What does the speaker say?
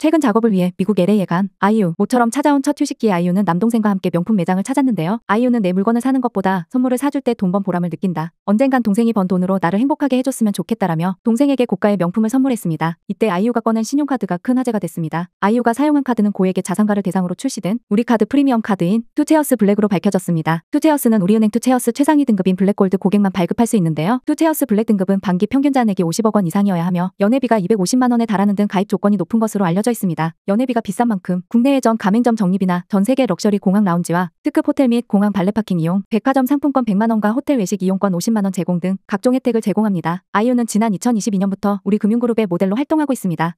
최근 작업을 위해 미국 LA에 간 아이유 모처럼 찾아온 첫 휴식기에 아이유는 남동생과 함께 명품 매장을 찾았는데요. 아이유는 내 물건을 사는 것보다 선물을 사줄 때돈번 보람을 느낀다. 언젠간 동생이 번 돈으로 나를 행복하게 해줬으면 좋겠다라며 동생에게 고가의 명품을 선물했습니다. 이때 아이유가 꺼낸 신용카드가 큰 화제가 됐습니다. 아이유가 사용한 카드는 고액의 자산가를 대상으로 출시된 우리카드 프리미엄 카드인 투체어스 블랙으로 밝혀졌습니다. 투체어스는 우리은행 투체어스 최상위 등급인 블랙골드 고객만 발급할 수 있는데요. 투체어스 블랙 등급은 반기 평균 잔액이 50억 원 이상이어야 하며 연회비가 250만 원에 달하는 등 가입 조건이 높은 것으로 알려져 알려져 있습니다. 연회비가 비싼 만큼 국내의 전 가맹점 적립이나 전 세계 럭셔리 공항 라운지와 특급 호텔 및 공항 발레 파킹 이용, 백화점 상품권 100만 원과 호텔 외식 이용권 50만 원 제공 등 각종 혜택을 제공합니다. 아이유는 지난 2022년부터 우리 금융그룹의 모델로 활동하고 있습니다.